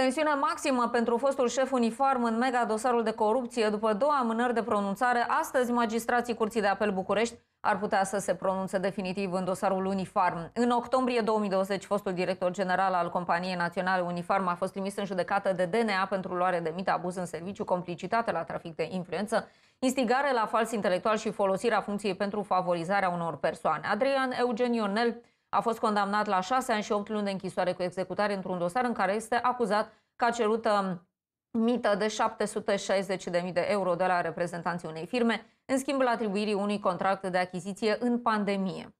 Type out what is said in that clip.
Tensiune maximă pentru fostul șef unifarm în mega dosarul de corupție după două amânări de pronunțare. Astăzi, magistrații Curții de Apel București ar putea să se pronunțe definitiv în dosarul Unifarm. În octombrie 2020, fostul director general al companiei naționale Unifarm a fost trimis în judecată de DNA pentru luare de mită abuz în serviciu, complicitate la trafic de influență, instigare la fals intelectual și folosirea funcției pentru favorizarea unor persoane. Adrian Eugen Ionel, a fost condamnat la 6 ani și 8 luni de închisoare cu executare într-un dosar în care este acuzat că a cerut um, mită de 760.000 de euro de la reprezentanții unei firme în schimbul atribuirii unui contract de achiziție în pandemie.